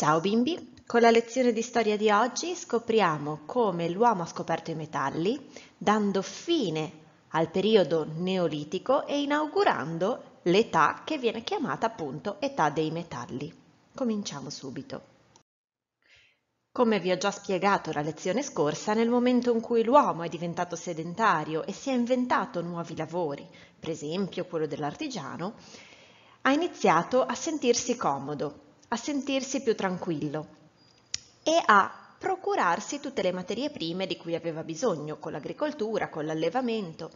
Ciao bimbi, con la lezione di storia di oggi scopriamo come l'uomo ha scoperto i metalli, dando fine al periodo neolitico e inaugurando l'età che viene chiamata appunto età dei metalli. Cominciamo subito. Come vi ho già spiegato la lezione scorsa, nel momento in cui l'uomo è diventato sedentario e si è inventato nuovi lavori, per esempio quello dell'artigiano, ha iniziato a sentirsi comodo a sentirsi più tranquillo e a procurarsi tutte le materie prime di cui aveva bisogno, con l'agricoltura, con l'allevamento.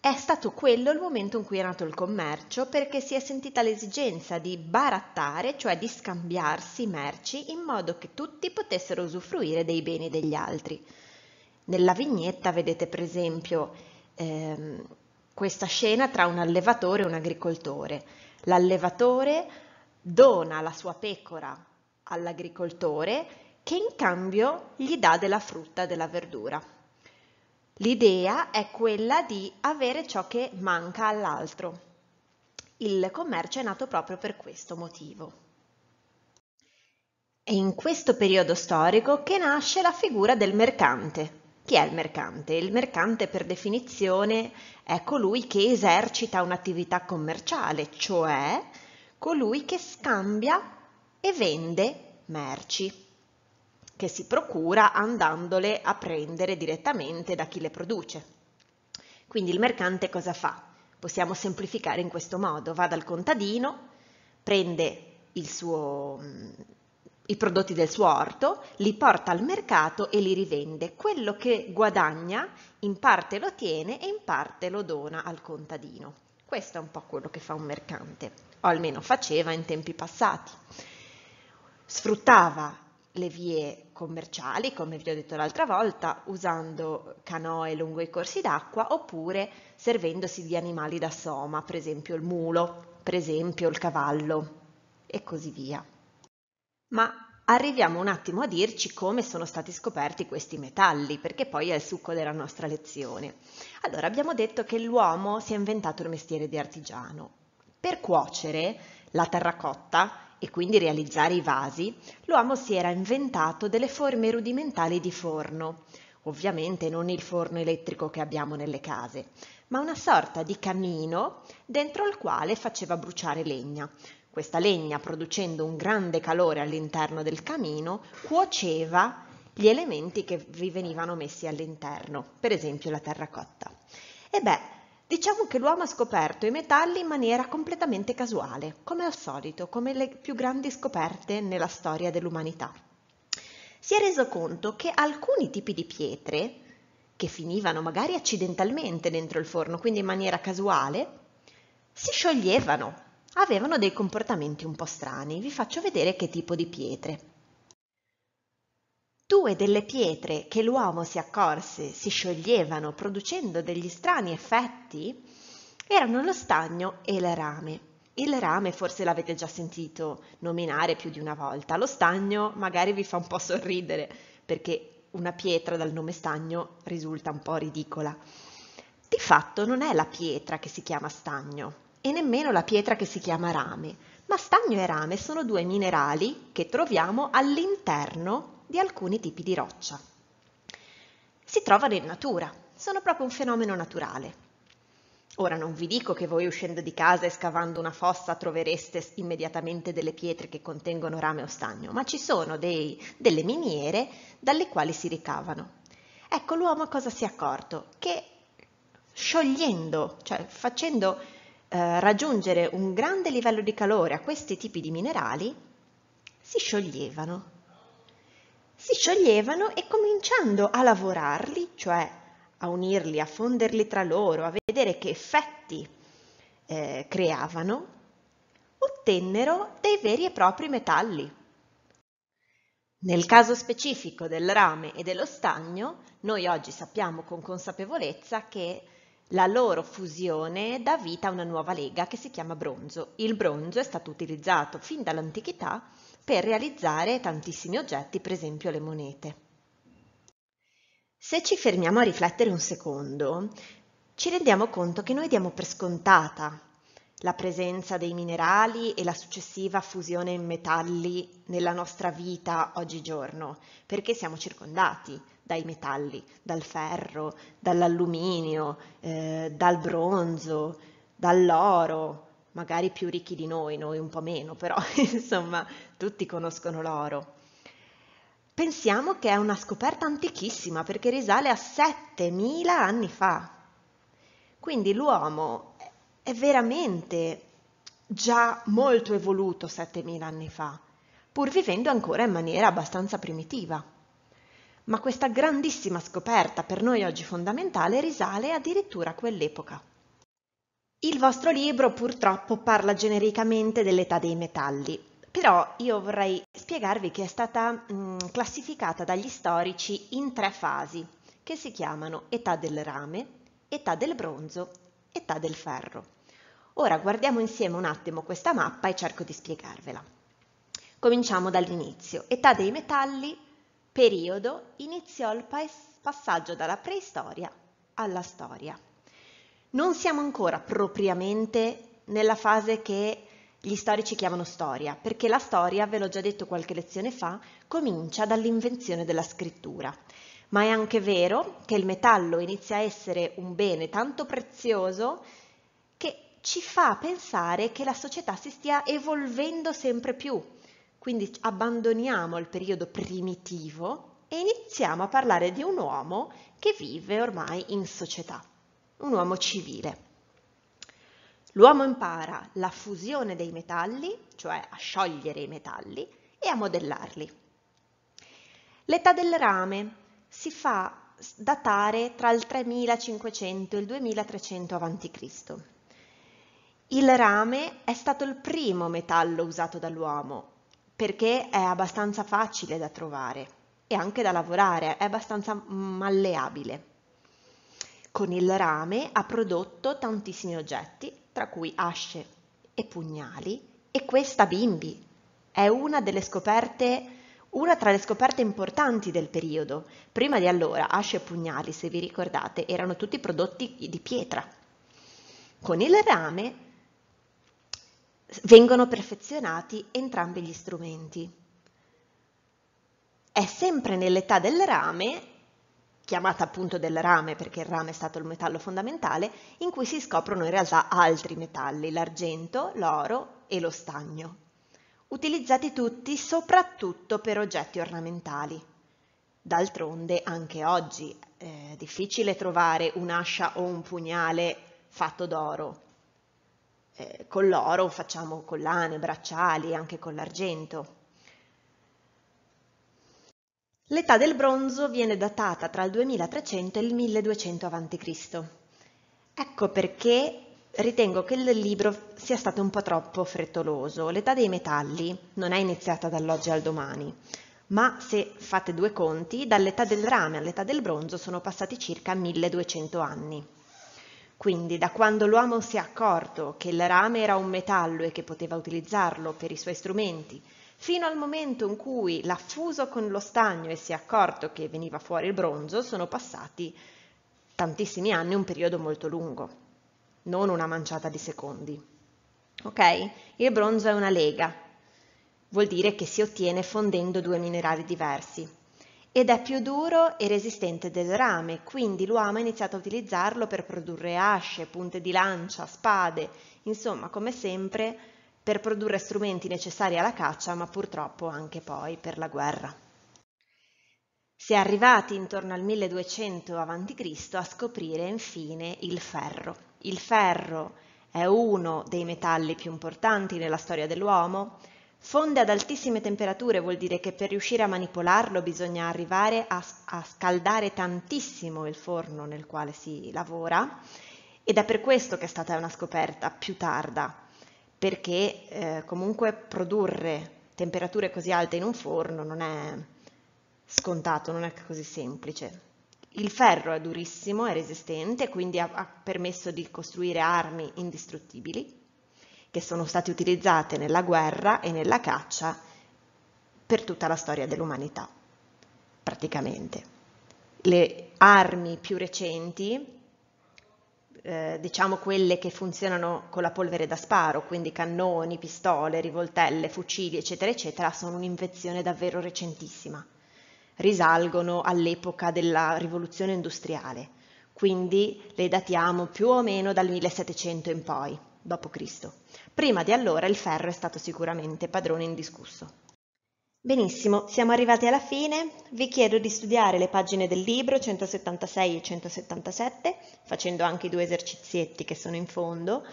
È stato quello il momento in cui è nato il commercio perché si è sentita l'esigenza di barattare, cioè di scambiarsi merci in modo che tutti potessero usufruire dei beni degli altri. Nella vignetta vedete per esempio ehm, questa scena tra un allevatore e un agricoltore. L'allevatore dona la sua pecora all'agricoltore che in cambio gli dà della frutta e della verdura. L'idea è quella di avere ciò che manca all'altro. Il commercio è nato proprio per questo motivo. È in questo periodo storico che nasce la figura del mercante. Chi è il mercante? Il mercante per definizione è colui che esercita un'attività commerciale, cioè colui che scambia e vende merci che si procura andandole a prendere direttamente da chi le produce. Quindi il mercante cosa fa? Possiamo semplificare in questo modo, va dal contadino, prende suo, mm, i prodotti del suo orto, li porta al mercato e li rivende. Quello che guadagna in parte lo tiene e in parte lo dona al contadino. Questo è un po' quello che fa un mercante, o almeno faceva in tempi passati. Sfruttava le vie commerciali, come vi ho detto l'altra volta, usando canoe lungo i corsi d'acqua oppure servendosi di animali da soma, per esempio il mulo, per esempio il cavallo e così via. Ma arriviamo un attimo a dirci come sono stati scoperti questi metalli, perché poi è il succo della nostra lezione. Allora, abbiamo detto che l'uomo si è inventato il mestiere di artigiano. Per cuocere la terracotta e quindi realizzare i vasi, l'uomo si era inventato delle forme rudimentali di forno. Ovviamente non il forno elettrico che abbiamo nelle case, ma una sorta di camino dentro il quale faceva bruciare legna. Questa legna, producendo un grande calore all'interno del camino, cuoceva gli elementi che vi venivano messi all'interno, per esempio la terracotta. E beh, diciamo che l'uomo ha scoperto i metalli in maniera completamente casuale, come al solito, come le più grandi scoperte nella storia dell'umanità. Si è reso conto che alcuni tipi di pietre, che finivano magari accidentalmente dentro il forno, quindi in maniera casuale, si scioglievano, avevano dei comportamenti un po' strani. Vi faccio vedere che tipo di pietre. Due delle pietre che l'uomo si accorse si scioglievano producendo degli strani effetti erano lo stagno e il rame. Il rame forse l'avete già sentito nominare più di una volta, lo stagno magari vi fa un po' sorridere perché una pietra dal nome stagno risulta un po' ridicola. Di fatto non è la pietra che si chiama stagno e nemmeno la pietra che si chiama rame, ma stagno e rame sono due minerali che troviamo all'interno di alcuni tipi di roccia. Si trovano in natura, sono proprio un fenomeno naturale. Ora non vi dico che voi uscendo di casa e scavando una fossa trovereste immediatamente delle pietre che contengono rame o stagno, ma ci sono dei, delle miniere dalle quali si ricavano. Ecco l'uomo cosa si è accorto? Che sciogliendo, cioè facendo eh, raggiungere un grande livello di calore a questi tipi di minerali, si scioglievano. Si scioglievano e cominciando a lavorarli, cioè a unirli, a fonderli tra loro, a vedere che effetti eh, creavano, ottennero dei veri e propri metalli. Nel caso specifico del rame e dello stagno, noi oggi sappiamo con consapevolezza che la loro fusione dà vita a una nuova lega che si chiama bronzo. Il bronzo è stato utilizzato fin dall'antichità per realizzare tantissimi oggetti, per esempio le monete. Se ci fermiamo a riflettere un secondo, ci rendiamo conto che noi diamo per scontata la presenza dei minerali e la successiva fusione in metalli nella nostra vita oggigiorno, perché siamo circondati dai metalli, dal ferro, dall'alluminio, eh, dal bronzo, dall'oro, magari più ricchi di noi, noi un po' meno, però insomma tutti conoscono l'oro pensiamo che è una scoperta antichissima perché risale a 7000 anni fa. Quindi l'uomo è veramente già molto evoluto 7000 anni fa, pur vivendo ancora in maniera abbastanza primitiva. Ma questa grandissima scoperta per noi oggi fondamentale risale addirittura a quell'epoca. Il vostro libro purtroppo parla genericamente dell'età dei metalli, però io vorrei spiegarvi che è stata mh, classificata dagli storici in tre fasi, che si chiamano età del rame, età del bronzo, età del ferro. Ora guardiamo insieme un attimo questa mappa e cerco di spiegarvela. Cominciamo dall'inizio. Età dei metalli, periodo, iniziò il passaggio dalla preistoria alla storia. Non siamo ancora propriamente nella fase che gli storici chiamano storia, perché la storia, ve l'ho già detto qualche lezione fa, comincia dall'invenzione della scrittura. Ma è anche vero che il metallo inizia a essere un bene tanto prezioso che ci fa pensare che la società si stia evolvendo sempre più. Quindi abbandoniamo il periodo primitivo e iniziamo a parlare di un uomo che vive ormai in società, un uomo civile. L'uomo impara la fusione dei metalli, cioè a sciogliere i metalli, e a modellarli. L'età del rame si fa datare tra il 3500 e il 2300 a.C. Il rame è stato il primo metallo usato dall'uomo perché è abbastanza facile da trovare e anche da lavorare, è abbastanza malleabile. Con il rame ha prodotto tantissimi oggetti tra cui asce e pugnali, e questa bimbi. È una delle scoperte una tra le scoperte importanti del periodo. Prima di allora, asce e pugnali, se vi ricordate, erano tutti prodotti di pietra. Con il rame vengono perfezionati entrambi gli strumenti. È sempre nell'età del rame chiamata appunto del rame perché il rame è stato il metallo fondamentale, in cui si scoprono in realtà altri metalli, l'argento, l'oro e lo stagno, utilizzati tutti soprattutto per oggetti ornamentali. D'altronde anche oggi eh, è difficile trovare un'ascia o un pugnale fatto d'oro. Eh, con l'oro facciamo collane, bracciali, anche con l'argento. L'età del bronzo viene datata tra il 2300 e il 1200 a.C. Ecco perché ritengo che il libro sia stato un po' troppo frettoloso. L'età dei metalli non è iniziata dall'oggi al domani, ma se fate due conti, dall'età del rame all'età del bronzo sono passati circa 1200 anni. Quindi da quando l'uomo si è accorto che il rame era un metallo e che poteva utilizzarlo per i suoi strumenti Fino al momento in cui l'ha fuso con lo stagno e si è accorto che veniva fuori il bronzo, sono passati tantissimi anni, un periodo molto lungo, non una manciata di secondi. Ok? Il bronzo è una lega, vuol dire che si ottiene fondendo due minerali diversi ed è più duro e resistente del rame, quindi l'uomo ha iniziato a utilizzarlo per produrre asce, punte di lancia, spade, insomma, come sempre per produrre strumenti necessari alla caccia, ma purtroppo anche poi per la guerra. Si è arrivati intorno al 1200 a.C. a scoprire infine il ferro. Il ferro è uno dei metalli più importanti nella storia dell'uomo, Fonde ad altissime temperature vuol dire che per riuscire a manipolarlo bisogna arrivare a, a, scaldare tantissimo il forno nel quale si lavora ed è per questo che è stata una scoperta più tarda perché eh, comunque produrre temperature così alte in un forno non è scontato, non è così semplice. Il ferro è durissimo, è resistente, quindi ha, ha permesso di costruire armi indistruttibili che sono state utilizzate nella guerra e nella caccia per tutta la storia dell'umanità, praticamente. Le armi più recenti eh, diciamo quelle che funzionano con la polvere da sparo, quindi cannoni, pistole, rivoltelle, fucili, eccetera, eccetera, sono un'invenzione davvero recentissima. Risalgono all'epoca della rivoluzione industriale, quindi le datiamo più o meno dal 1700 in poi, d.C. Prima di allora il ferro è stato sicuramente padrone indiscusso. Benissimo, siamo arrivati alla fine, vi chiedo di studiare le pagine del libro 176 e 177, facendo anche i due esercizietti che sono in fondo,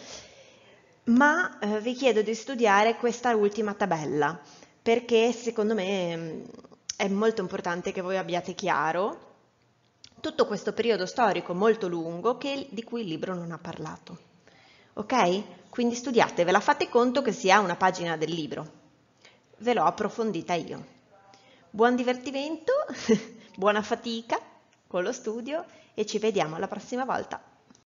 ma eh, vi chiedo di studiare questa ultima tabella, perché secondo me mm, è molto importante che voi abbiate chiaro tutto questo periodo storico molto lungo che, di cui il libro non ha parlato. Ok? Quindi studiatevela, fate conto che sia una pagina del libro ve l'ho approfondita io. Buon divertimento, buona fatica con lo studio e ci vediamo alla prossima volta.